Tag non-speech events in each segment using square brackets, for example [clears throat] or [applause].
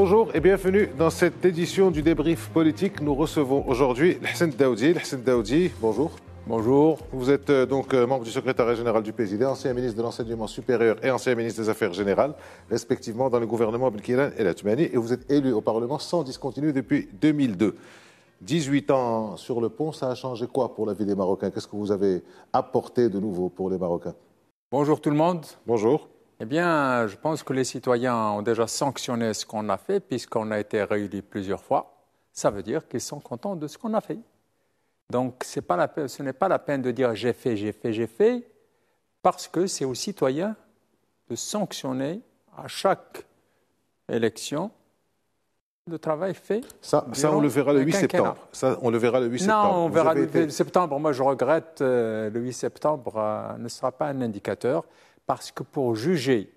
Bonjour et bienvenue dans cette édition du débrief politique. Nous recevons aujourd'hui Hassan Daoudi. Hassan Daoudi, bonjour. Bonjour. Vous êtes euh, donc euh, membre du secrétariat général du président, ancien ministre de l'Enseignement supérieur et ancien ministre des Affaires générales, respectivement dans le gouvernement Abdelkiran et la et vous êtes élu au Parlement sans discontinuer depuis 2002. 18 ans sur le pont, ça a changé quoi pour la vie des Marocains Qu'est-ce que vous avez apporté de nouveau pour les Marocains Bonjour tout le monde. Bonjour. Eh bien, je pense que les citoyens ont déjà sanctionné ce qu'on a fait, puisqu'on a été réélu plusieurs fois. Ça veut dire qu'ils sont contents de ce qu'on a fait. Donc, ce n'est pas la peine de dire j'ai fait, j'ai fait, j'ai fait, parce que c'est aux citoyens de sanctionner à chaque élection le travail fait. Ça, on le verra le 8 septembre. Ça, on le verra le 8 septembre. Non, on verra le 8 septembre. Moi, je regrette, euh, le 8 septembre euh, ne sera pas un indicateur parce que pour juger.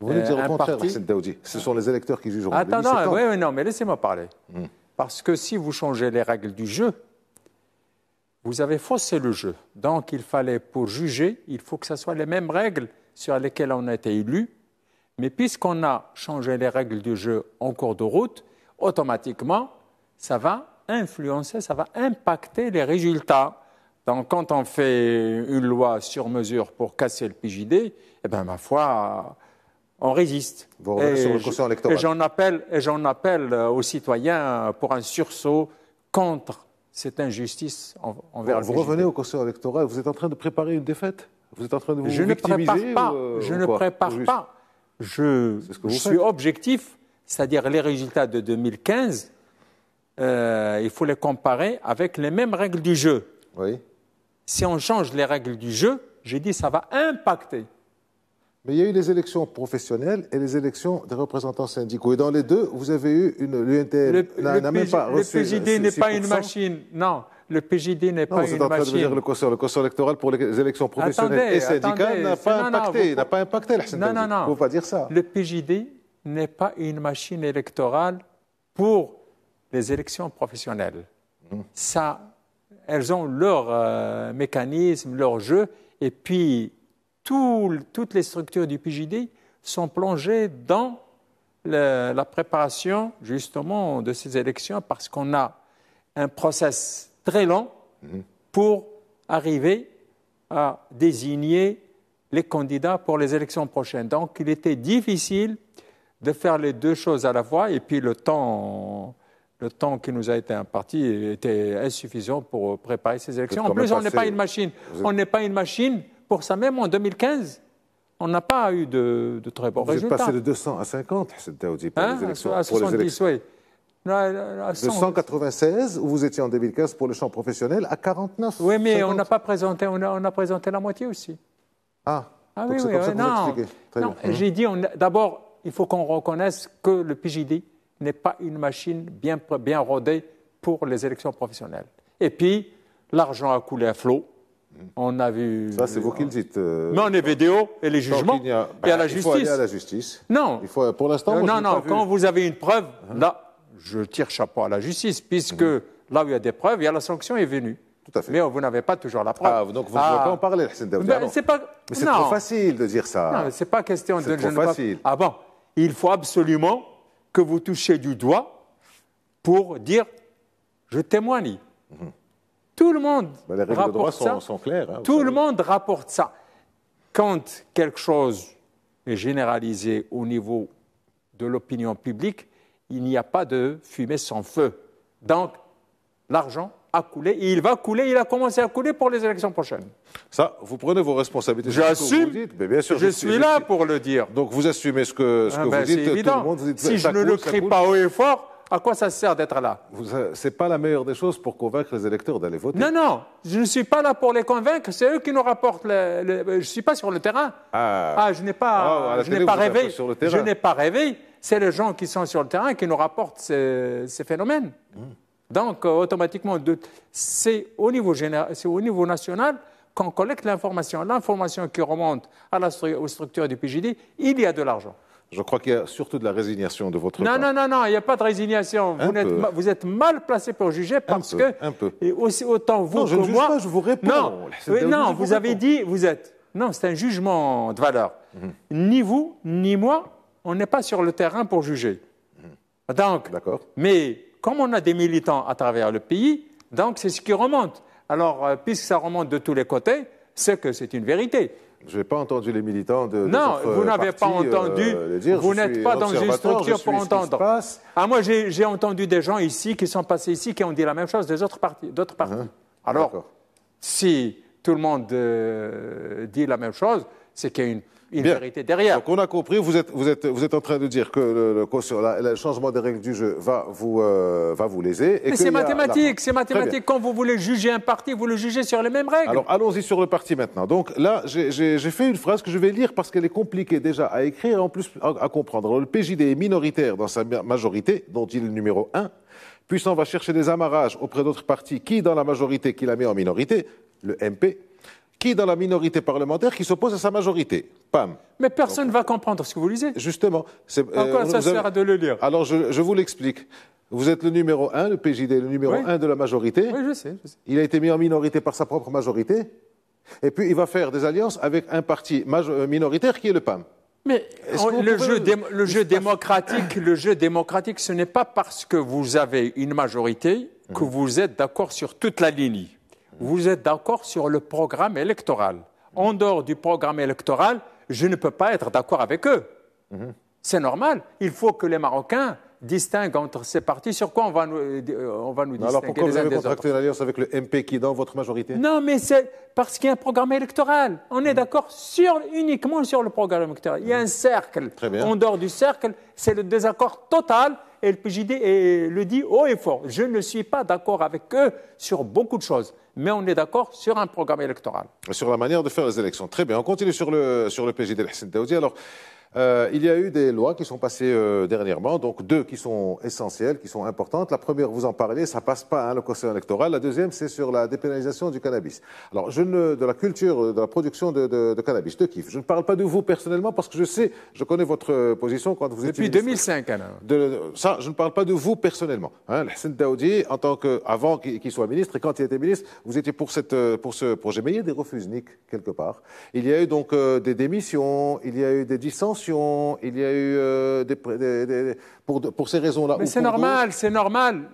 Vous voulez euh, au Ce sont les électeurs qui jugeront. non, non, mais laissez-moi parler. Hmm. Parce que si vous changez les règles du jeu, vous avez faussé le jeu. Donc il fallait, pour juger, il faut que ce soit les mêmes règles sur lesquelles on a été élu. Mais puisqu'on a changé les règles du jeu en cours de route, automatiquement, ça va influencer, ça va impacter les résultats. Donc quand on fait une loi sur mesure pour casser le PJD, eh bien ma foi, on résiste. Vous revenez sur le conseil électoral. Et j'en appelle, appelle aux citoyens pour un sursaut contre cette injustice envers Vous, vous revenez au Conseil électoral, vous êtes en train de préparer une défaite Vous êtes en train de vous je ne prépare euh, pas, Je ne prépare pas. Je, suis objectif, c'est-à-dire les résultats de 2015, euh, il faut les comparer avec les mêmes règles du jeu. Oui si on change les règles du jeu, j'ai dit ça va impacter. Mais il y a eu les élections professionnelles et les élections des représentants syndicaux. Et dans les deux, vous avez eu une l'UNTL n'a même pas reçu. Le euh, PJD n'est pas une machine, non. Le PJD n'est pas une machine. vous en train de dire le le conseil électoral pour les élections professionnelles et syndicales n'a pas, impacté, n'a pas impacté. Non, non, non. Vous ne pas dire ça. Le PJD n'est pas une machine électorale pour les élections professionnelles. Mmh. Ça elles ont leur euh, mécanisme, leur jeu, et puis toutes les structures du PJD sont plongées dans la préparation justement de ces élections parce qu'on a un process très long mhm. pour arriver à désigner les candidats pour les élections prochaines. Donc il était difficile de faire les deux choses à la fois et puis le temps le temps qui nous a été imparti était insuffisant pour préparer ces élections. En plus, on n'est pas une machine. On n'est pas une machine. Pour ça même, en 2015, on n'a pas eu de, très bons résultats. Vous êtes passé de 200 à 50, Hassan Daoudi, pour les élections. À 70, oui. De 196, où vous étiez en 2015 pour le champ professionnel, à 49. Oui, mais on n'a pas présenté, on a, présenté la moitié aussi. Ah, ah oui, oui, oui. non. non. J'ai dit, d'abord, il faut qu'on reconnaisse que le PJD n'est pas une machine bien, bien rodée pour les élections professionnelles. Et puis, l'argent a coulé à flot. Mm. On a vu. Ça, c'est vous qui le dites. Mais euh, on est vidéo, et les jugements. et à la bah, il Faut à la justice. Non. Il faut, pour l'instant. non, non. Quand vous avez une preuve, hein. là, je tire chapeau à la justice, puisque mm. là où il y a des preuves, y a la sanction est venue. Tout à fait. Mais vous n'avez pas toujours la preuve. Ah, donc vous ne pouvez ah. pas en parler, Hassan ben, C'est pas. Mais c'est trop facile de dire ça. Non, c'est pas question de. Trop facile. Ah bon Il faut absolument que vous touchez du doigt pour dire je témoigne. Mhm. Tout le monde bah, les rapporte Sont, hein, Tout le monde rapporte ça. Quand quelque chose est généralisé au niveau de l'opinion publique, il n'y a pas de fumée sans feu. Donc, l'argent a coulé, et il va couler, il a commencé à couler pour les élections prochaines. Ça, vous prenez vos responsabilités. J'assume. Mais bien sûr, je, suis là pour le dire. Donc vous assumez ce que, ce ah que vous ben, dites. si je ne le crie pas haut et fort, à quoi ça sert d'être là euh, C'est pas la meilleure des choses pour convaincre les électeurs d'aller voter. Non, non, je ne suis pas là pour les convaincre. C'est eux qui nous rapportent. je ne suis pas sur le terrain. Ah, ah je n'ai pas, oh, je n'ai pas rêvé. je n'ai pas rêvé. C'est les gens qui sont sur le terrain qui nous rapportent ces, phénomènes. Mmh. Donc, euh, automatiquement, c'est au, niveau au niveau national qu'on collecte l'information. L'information qui remonte à la structure aux structures du PJD, il y a de l'argent. Je crois qu'il y a surtout de la résignation de votre non, part. Non, non, non, il n'y a pas de résignation. Vous êtes, mal placé pour juger parce que. Un peu. Et aussi, autant vous non, que je ne juge Pas, je vous réponds. Non, vous, avez dit, vous êtes. Non, c'est un jugement de valeur. Mhm. Ni vous, ni moi, on n'est pas sur le terrain pour juger. Mhm. Donc. D'accord. Mais comme on a des militants à travers le pays, donc c'est ce qui remonte. Alors, euh, puisque ça remonte de tous les côtés, c'est que c'est une vérité. Je n'ai pas entendu les militants de. Non, euh, vous n'avez pas euh, entendu. Vous n'êtes pas dans une structure pour entendre. Ah, moi, j'ai entendu des gens ici qui sont passés ici qui ont dit la même chose des autres D'autres partis. Hein, Alors, si tout le monde dit la même chose, c'est qu'il y a une une vérité derrière. Donc on a compris, vous êtes, vous êtes, vous êtes en train de dire que le, le, changement des règles du jeu va vous, euh, va vous léser. Mais c'est mathématique, c'est mathématique. Quand vous voulez juger un parti, vous le jugez sur les mêmes règles. Alors allons-y sur le parti maintenant. Donc là, j'ai fait une phrase que je vais lire parce qu'elle est compliquée déjà à écrire et en plus à, comprendre. le PJD est minoritaire dans sa majorité, dont il est le numéro 1. on va chercher des amarrages auprès d'autres partis qui, dans la majorité, qui la met en minorité, le MP qui dans la minorité parlementaire, qui s'oppose à sa majorité. Pam. Mais personne ne va comprendre ce que vous lisez. Justement. Encore euh, ça sert à de le lire. Alors je, vous l'explique. Vous êtes le numéro un, le PJD le numéro un de la majorité. Oui, je sais, Il a été mis en minorité par sa propre majorité. Et puis il va faire des alliances avec un parti euh, minoritaire qui est le PAM. Mais le, jeu démocratique, le jeu démocratique, ce n'est pas parce que vous avez une majorité que hum. vous êtes d'accord sur toute la ligne vous êtes d'accord sur le programme électoral. En mhm. dehors du programme électoral, je ne peux pas être d'accord avec eux. Mhm. C'est normal. Il faut que les Marocains distinguent entre ces partis. Sur quoi on va nous, euh, distinguer Alors pourquoi vous avez contracté une alliance avec le MP qui est dans votre majorité Non, mais c'est parce qu'il y a un programme électoral. On est mhm. d'accord uniquement sur le programme électoral. Il y a un cercle. En dehors du cercle, c'est le désaccord total. Et le PJD le dit haut et fort. Je ne suis pas d'accord avec eux sur beaucoup de choses mais on est d'accord sur un programme électoral. Sur la manière de faire les élections. Très bien. On continue sur le, sur le PJD. Alors, euh, il y a eu des lois qui sont passées euh, dernièrement, donc deux qui sont essentielles, qui sont importantes. La première, vous en parlez, ça passe pas, hein, le conseil électoral. La deuxième, c'est sur la dépénalisation du cannabis. Alors, je ne, de la culture, de la production de, de, de cannabis, de kiff. Je ne parle pas de vous personnellement parce que je sais, je connais votre euh, position quand vous Depuis étiez... Depuis 2005, ça, je ne parle pas de vous personnellement. Hein, Hassan Daoudi, en tant que, avant qu'il soit ministre et quand il était ministre, vous étiez pour, cette, pour ce projet. Mais il y a des refus quelque part. Il y a eu donc des démissions, il y a eu des dissensions il y a eu euh, des, pour, ces raisons-là. Mais c'est normal, c'est normal.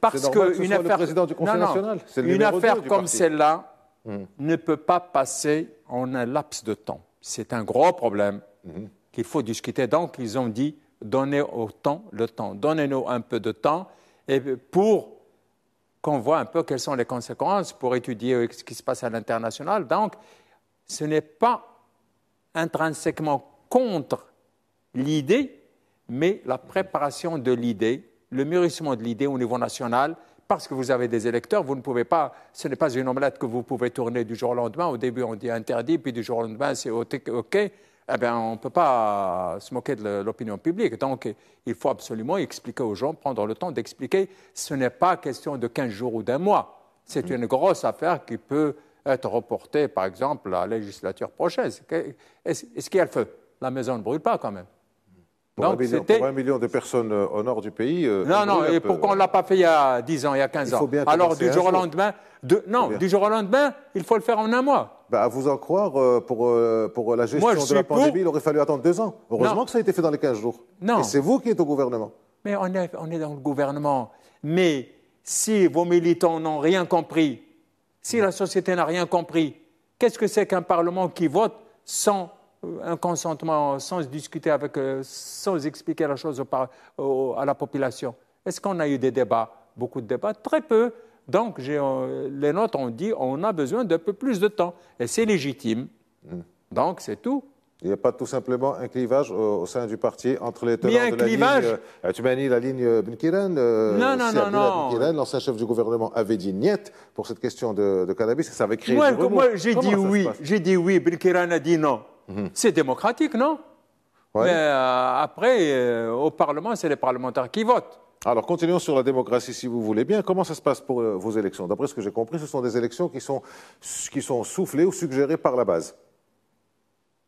Parce qu'une affaire. Le président du Conseil national. une affaire comme celle-là hmm. ne peut pas passer en un laps de temps. C'est un gros problème hmm. qu'il faut discuter. Donc, ils ont dit donnez au temps le temps, donnez-nous un peu de temps et pour qu'on voit un peu quelles sont les conséquences, pour étudier ce qui se passe à l'international. Donc, ce n'est pas intrinsèquement contre l'idée, mais la préparation de l'idée, le mûrissement de l'idée au niveau national, parce que vous avez des électeurs, vous ne pouvez pas, ce n'est pas une omelette que vous pouvez tourner du jour au lendemain. Au début, on dit interdit, puis du jour au lendemain, c'est OK. Eh bien, on ne peut pas se moquer de l'opinion publique. Donc, il faut absolument expliquer aux gens, prendre le temps d'expliquer. Ce n'est pas question de 15 jours ou d'un mois. C'est mm. une grosse affaire qui peut être reportée, par exemple, à la législature prochaine. Est-ce qu'il y a le feu la maison ne brûle pas quand même. Pour, Donc, un, million, pour de personnes euh, au nord du pays. Euh, non, non, et pourquoi on ne l'a pas fait il y a 10 ans, il y a 15 ans Alors, du jour au lendemain, de, non, du jour au lendemain, il faut le faire en un mois. Bah, à vous en croire, euh, pour, pour la gestion de la pandémie, il aurait fallu attendre deux ans. Heureusement que ça a été fait dans les 15 jours. Non. Et c'est vous qui êtes au gouvernement. Mais on est, on est dans le gouvernement. Mais si vos militants n'ont rien compris, si la société n'a rien compris, qu'est-ce que c'est qu'un Parlement qui vote sans euh, un consentement sans discuter avec, euh, sans expliquer la chose à la population. Est-ce qu'on a eu des débats Beaucoup de débats Très peu. Donc, euh, les notes ont dit on a besoin d'un peu plus de temps. Et c'est légitime. Hmm. Donc, c'est tout. Il n'y a pas tout simplement un clivage au, sein du parti entre les tenants de la clivage. un clivage tu la ligne Binkiran Non, non, non, non. l'ancien chef du gouvernement, avait dit niet pour cette question de, cannabis ça avait créé moi, Moi, j'ai dit oui. J'ai dit oui, a dit non. Mhm. C'est démocratique, non Mais euh, après, euh, au Parlement, c'est les parlementaires qui votent. Alors, continuons sur la démocratie, si vous voulez bien. Comment ça se passe pour euh, vos élections D'après ce que j'ai compris, ce sont des élections qui sont, soufflées ou suggérées par la base.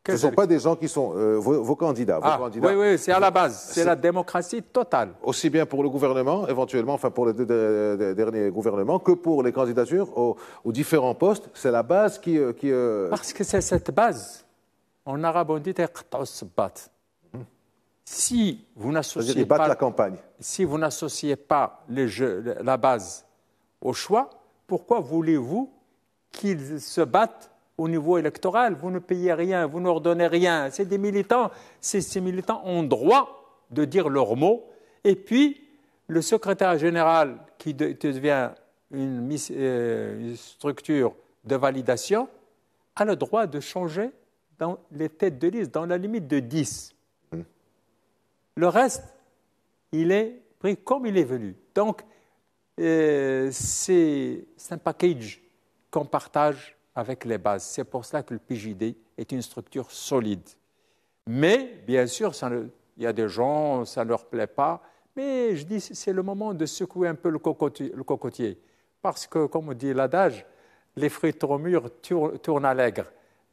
ce ne sont pas des gens qui sont vos, ah, candidats, Oui, oui, c'est à la base. [laughs] C'est la démocratie totale. Aussi bien pour le gouvernement, éventuellement, enfin pour les derniers gouvernements, que pour les candidatures aux, différents postes. C'est la base qui. Parce que c'est cette base en arabe on dit hmm. Si vous n'associez pas Si vous n'associez pas la base au choix, pourquoi voulez-vous qu'ils se battent au niveau électoral Vous ne payez rien, vous n'ordonnez rien. C'est des militants. Ces militants ont droit de dire leurs mots. Et puis, le secrétaire général qui devient euh, une, structure de validation a le droit de changer dans les têtes de liste, dans la limite de 10. Hmm. Le reste, il est pris comme il est venu. Donc, euh, c'est un package qu'on partage avec les bases. C'est pour cela que le PJD est une structure solide. Mais, bien sûr, il y a des gens, ça ne leur plaît pas. Mais je dis, c'est le moment de secouer un peu le cocotier. Le cocotier parce que, comme dit l'adage, les fruits trop mûrs tournent à l'aigre.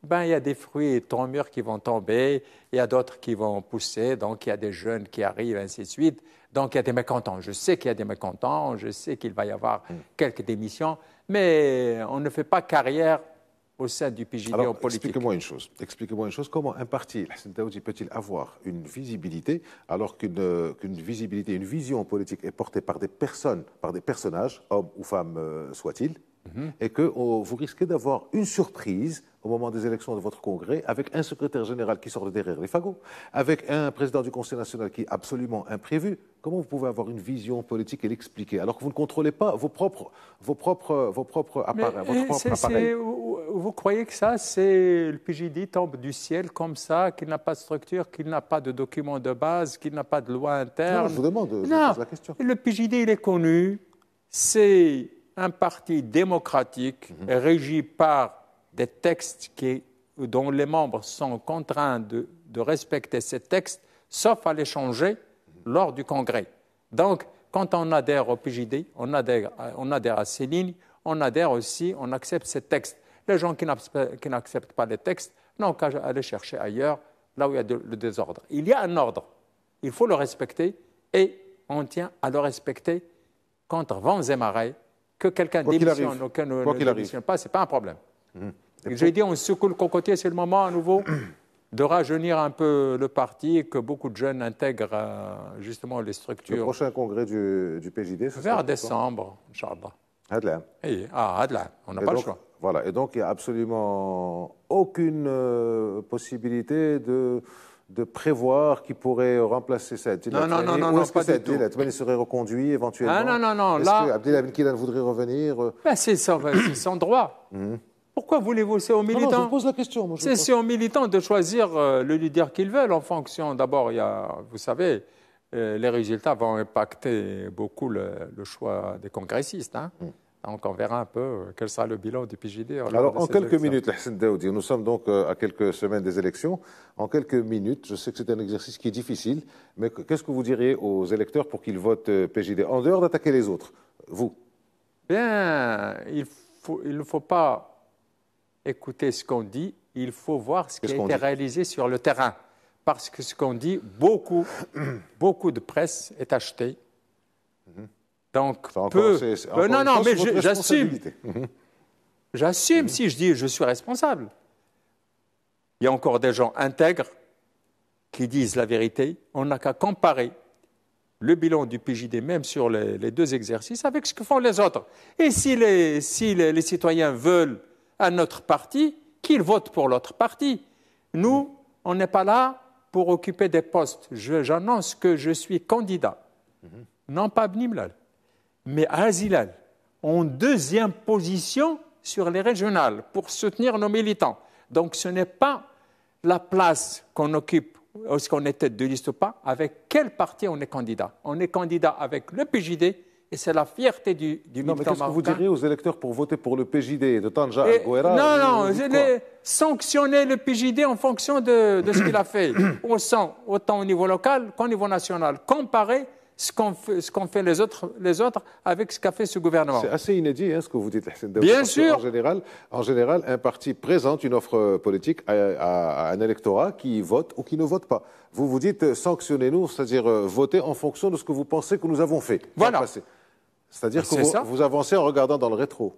Ben, il y a des fruits trop mûrs qui vont tomber, il y a d'autres qui vont pousser, donc il y a des jeunes qui arrivent, ainsi de suite. Donc il y a des mécontents. Je sais qu'il y a des mécontents, je sais qu'il va y avoir mm. quelques démissions, mais on ne fait pas carrière au sein du PJD en politique. Expliquez-moi une chose. Expliquez-moi une chose. Comment un parti, peut-il avoir une visibilité alors qu'une visibilité, une vision politique est portée par des personnes, par des personnages, hommes ou femmes euh, soient-ils, mm-hmm. et que oh, vous risquez d'avoir une surprise au moment des élections de votre congrès, avec un secrétaire général qui sort de derrière les fagots, avec un président du Conseil national qui est absolument imprévu, comment vous pouvez avoir une vision politique et l'expliquer alors que vous ne contrôlez pas vos propres, vos propres, vos propres appareils, Vous croyez que ça, c'est le PJD tombe du ciel comme ça, qu'il n'a pas de structure, qu'il n'a pas de documents de base, qu'il n'a pas de loi interne je vous demande, la question. Le PJD, il est connu, c'est un parti démocratique mm-hmm. régi par des textes qui, dont les membres sont contraints de, respecter ces textes, sauf à les changer lors du Congrès. Donc, quand on adhère au PJD, on adhère, on à ces lignes, on adhère aussi, on accepte ces textes. Les gens qui n'acceptent pas les textes n'ont qu'à aller chercher ailleurs, là où il y a le désordre. Il y a un ordre, il faut le respecter et on tient à le respecter contre vents et marées. Que quelqu'un démissionne que ne, pas, ce n'est pas un problème. Mhm. J'ai dit on secoue le cocotier, c'est le moment à nouveau de rajeunir un peu le parti et que beaucoup de jeunes intègrent euh, justement les structures. Le prochain congrès du, du PJD, ça ?– Vers décembre, Inch'Allah. Adla. ah, Adla, on n'a pas le choix. Voilà, et donc il n'y a absolument aucune euh, possibilité de, prévoir qui pourrait remplacer Saad Non, non, non, non, non, est-ce que serait reconduit éventuellement Ah non, non, non, là... Est-ce que Abdelhamid Kilan voudrait revenir euh? ben, C'est son, droit. Mhm. Pourquoi voulez-vous C'est aux militants. c'est, de choisir euh, le leader qu'ils veulent en fonction. D'abord, vous savez, euh, les résultats vont impacter beaucoup le, choix des congressistes. Hein. Mm. Donc on verra un peu euh, quel sera le bilan du PJD. Alors en quelques minutes, nous sommes donc à quelques semaines des élections. En quelques minutes, je sais que c'est un exercice qui est difficile, mais qu'est-ce que vous diriez aux électeurs pour qu'ils votent PJD En dehors d'attaquer les autres, vous Bien, il ne faut pas écoutez ce qu'on dit, il faut voir ce qui a été réalisé sur le terrain. Parce que ce qu'on dit, beaucoup, [clears throat] beaucoup de presse est achetée. Mhm. Donc, peu, euh, non, non, mais j'assume. [laughs] J'assume si je dis je suis responsable. Il y a encore des gens intègres qui disent la vérité. On n'a qu'à comparer le bilan du PJD, même sur les, deux exercices, avec ce que font les autres. Et si les, si les citoyens veulent à notre parti qu'il vote pour l'autre parti. Nous, on n'est pas là pour occuper des postes. J'annonce que je suis candidat, mhm. non pas à Bnimlal, mais Azilal, en deuxième position sur les régionales pour soutenir nos militants. Donc ce n'est pas la place qu'on occupe, est-ce qu'on est tête de liste ou pas, avec quel parti on est candidat. On est candidat avec le PJD et c'est la fierté du, du non, mais qu'est-ce que vous diriez aux électeurs pour voter pour le PJD de Tanja Non, non, sanctionner le PJD en fonction de, ce qu'il a fait, [coughs] autant au niveau local qu'au niveau national. Comparer ce qu'ont fait, les, autres, avec ce qu'a fait ce gouvernement. C'est assez inédit hein, ce que vous dites, Hassan [laughs] Bien sûr. En général, un parti présente une offre politique à, un électorat qui vote ou qui ne vote pas. Vous vous dites euh, sanctionnez-nous, c'est-à-dire euh, votez en fonction de ce que vous pensez que nous avons fait. Voilà. C'est-à-dire ah, que vous, avancez en regardant dans le rétro.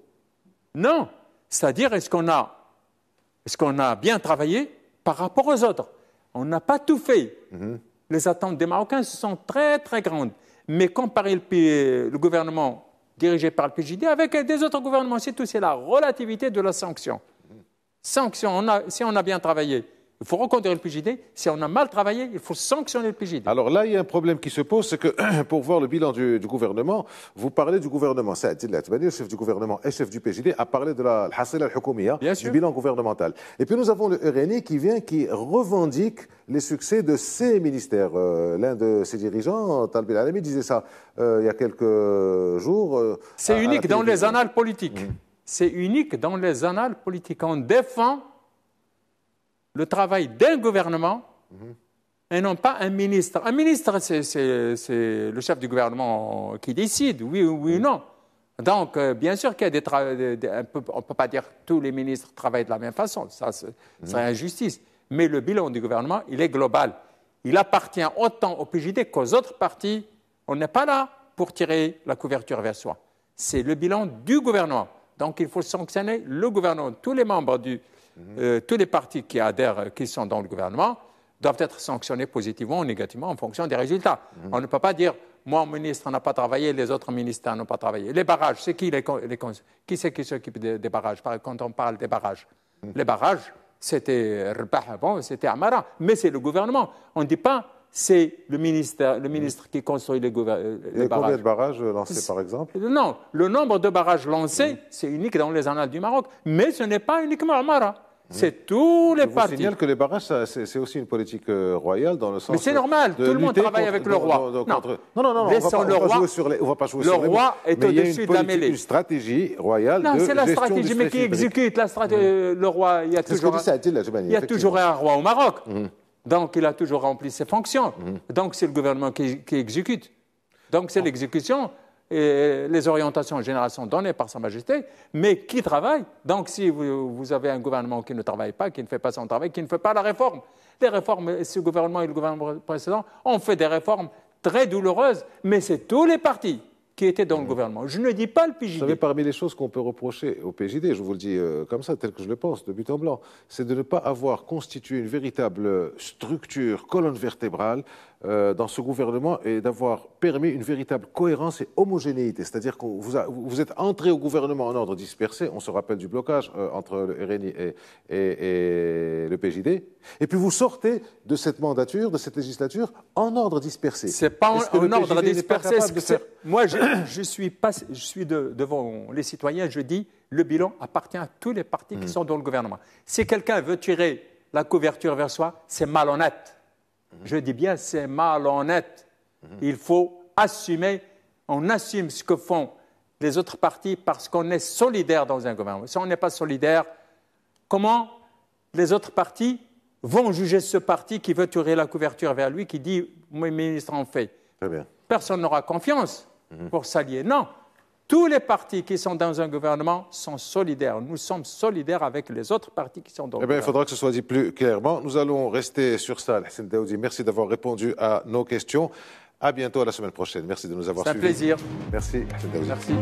Non, c'est-à-dire est-ce qu'on a, bien travaillé par rapport aux autres On n'a pas tout fait. Mhm. Les attentes des Marocains sont très très grandes. Mais comparer le, gouvernement dirigé par le PJD avec des autres gouvernements, c'est tout, c'est la relativité de la sanction. Mhm. Sanction, si on a bien travaillé, il faut reconduire le PJD. Si on a mal travaillé, il faut sanctionner le PJD. Alors là, il y a un problème qui se pose, c'est que [clears throat] pour voir le bilan du, du gouvernement, vous parlez du gouvernement. Saad le chef du gouvernement et chef du PJD, a parlé de la Hassel al hukoumiya du bilan gouvernemental. Et puis nous avons le RNI qui vient, qui revendique les succès de ses ministères. Euh, l'un de ses dirigeants, Talbil Alami, disait ça euh, il y a quelques jours. Euh, c'est unique dans les annales politiques. Mm. C'est unique dans les annales politiques. On défend le travail d'un gouvernement et non pas un ministre. Un ministre, c'est le chef du gouvernement qui décide, oui ou non. Donc, euh, bien sûr qu'il y a des... travaux. on ne peut pas dire que tous les ministres travaillent de la même façon, ça c'est mhm. injustice. Mais le bilan du gouvernement, il est global. Il appartient autant au PJD qu'aux autres partis. On n'est pas là pour tirer la couverture vers soi. C'est le bilan du gouvernement. Donc, il faut sanctionner le gouvernement, tous les membres du, euh, tous les partis qui adhèrent, qui sont dans le gouvernement, doivent être sanctionnés positivement ou négativement en fonction des résultats. Mhm. On ne peut pas dire, moi, ministre n'a pas travaillé, les autres ministères n'ont pas travaillé. Les barrages, c'est qui les, qui c'est qui s'occupe des, barrages Quand on parle des barrages, mhm. les barrages, c'était avant, c'était Amara, mais c'est le gouvernement. On ne dit pas c'est le, ministre, le ministre qui construit les, euh, barrages. combien de barrages euh, lancés, par exemple Non, le nombre de barrages lancés, mhm. c'est unique dans les annales du Maroc, mais ce n'est pas uniquement Amara. C'est tous les Je signale que les barrages, c'est aussi une politique euh, royale dans le sens. Mais c'est normal, tout le monde travaille avec le roi. Non, non, non, non, on ne va, pas jouer sur les. va pas jouer le sur roi est au-dessus de la mêlée. Une stratégie royale. Non, c'est la stratégie, mais qui exécute la stratégie euh, Le roi, il y a toujours. Un, dit, la il y a toujours un roi au Maroc. Mhm. Donc il a toujours rempli ses fonctions. Mhm. Donc c'est le gouvernement qui, qui exécute. Donc c'est l'exécution les orientations générales données par Sa Majesté, mais qui travaille Donc si vous, avez un gouvernement qui ne travaille pas, qui ne fait pas son travail, qui ne fait pas la réforme, les réformes, ce gouvernement et le gouvernement précédent ont fait des réformes très douloureuses, mais c'est tous les partis qui étaient dans le gouvernement. Je ne dis pas le PJD. Vous savez, parmi les choses qu'on peut reprocher au PJD, je vous le dis euh, comme ça, tel que je le pense, de but en blanc, c'est de ne pas avoir constitué une véritable euh, structure, colonne vertébrale, euh, dans ce gouvernement et d'avoir permis une véritable cohérence et homogénéité. C'est-à-dire que vous, êtes entré au gouvernement en ordre dispersé, on se rappelle du blocage euh, entre le RNI et, le PJD, et puis vous sortez de cette mandature, de cette législature, en ordre dispersé. C'est pas en, ordre dispersé. [coughs] Moi, je, suis, devant les citoyens, je dis le bilan appartient à tous les partis qui hmm. sont dans le gouvernement. Si quelqu'un veut tirer la couverture vers soi, c'est malhonnête. Je dis bien, c'est malhonnête. Il faut assumer, on assume ce que font les autres partis parce qu'on est solidaire dans un gouvernement. Si on n'est pas solidaire, comment les autres partis vont juger ce parti qui veut tirer la couverture vers lui, qui dit, mes ministres en fait. Personne n'aura confiance mhm. pour s'allier. Non, tous les partis qui sont dans un gouvernement sont solidaires. Nous sommes solidaires avec les autres partis qui sont dans eh bien, Il faudra que ce soit dit plus clairement. Nous allons rester sur ça. Hassan merci d'avoir répondu à nos questions. À bientôt à la semaine prochaine. Merci de nous avoir suivis. C'est un plaisir. Merci. Merci.